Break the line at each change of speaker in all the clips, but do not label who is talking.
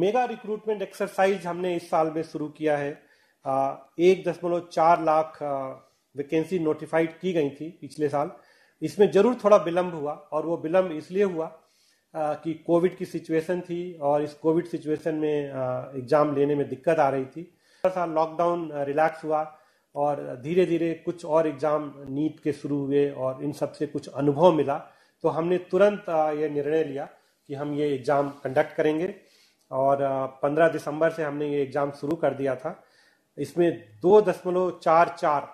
mega recruitment exercise हमने इस साल में शुरू किया है एक दशमलव चार लाख वैकेंसी नोटिफाइड की गई थी पिछले साल इसमें जरूर थोड़ा विलंब हुआ और वो विलंब इसलिए हुआ कि कोविड की सिचुएशन थी और इस कोविड सिचुएशन में एग्जाम लेने में दिक्कत आ रही थी साल लॉकडाउन रिलैक्स हुआ और धीरे धीरे कुछ और एग्जाम नीट के शुरू हुए और इन सब से कुछ अनुभव मिला तो हमने तुरंत ये निर्णय लिया कि हम ये एग्जाम कंडक्ट करेंगे और पंद्रह दिसंबर से हमने ये एग्जाम शुरू कर दिया था इसमें दो दशमलव चार चार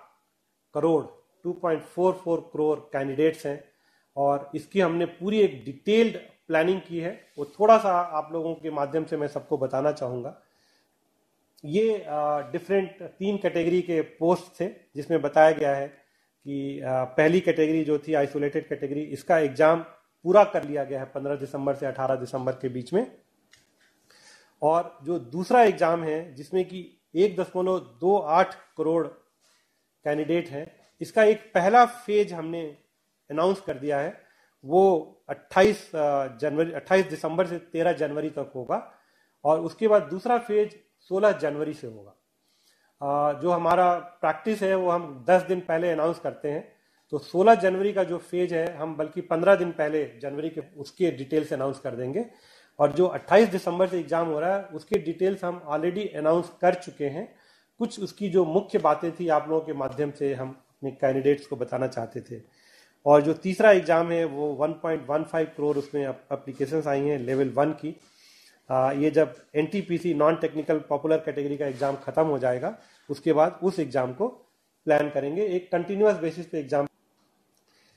करोड़ 2.44 करोड़ कैंडिडेट्स हैं और इसकी हमने पूरी एक डिटेल्ड प्लानिंग की है वो थोड़ा सा आप लोगों के माध्यम से मैं सबको बताना चाहूँगा ये डिफरेंट तीन कैटेगरी के पोस्ट थे जिसमें बताया गया है कि आ, पहली कैटेगरी जो थी आइसोलेटेड कैटेगरी इसका एग्जाम पूरा कर लिया गया है 15 दिसंबर से 18 दिसंबर के बीच में और जो दूसरा एग्जाम है जिसमें कि एक दशमलव दो आठ करोड़ कैंडिडेट हैं इसका एक पहला फेज हमने अनाउंस कर दिया है वो 28 जनवरी 28 दिसंबर से 13 जनवरी तक होगा और उसके बाद दूसरा फेज 16 जनवरी से होगा जो हमारा प्रैक्टिस है वो हम 10 दिन पहले अनाउंस करते हैं तो 16 जनवरी का जो फेज है हम बल्कि 15 दिन पहले जनवरी के उसके डिटेल्स अनाउंस कर देंगे और जो 28 दिसंबर से एग्जाम हो रहा है उसके डिटेल्स हम ऑलरेडी अनाउंस कर चुके हैं कुछ उसकी जो मुख्य बातें थी आप लोगों के माध्यम से हम अपने कैंडिडेट्स को बताना चाहते थे और जो तीसरा एग्जाम है वो 1.15 करोड़ उसमें अप्लीकेशन आई हैं लेवल वन की आ, ये जब N non technical popular category का एग्जाम खत्म हो जाएगा उसके बाद उस एग्जाम को प्लान करेंगे एक कंटिन्यूस बेसिस पे एग्जाम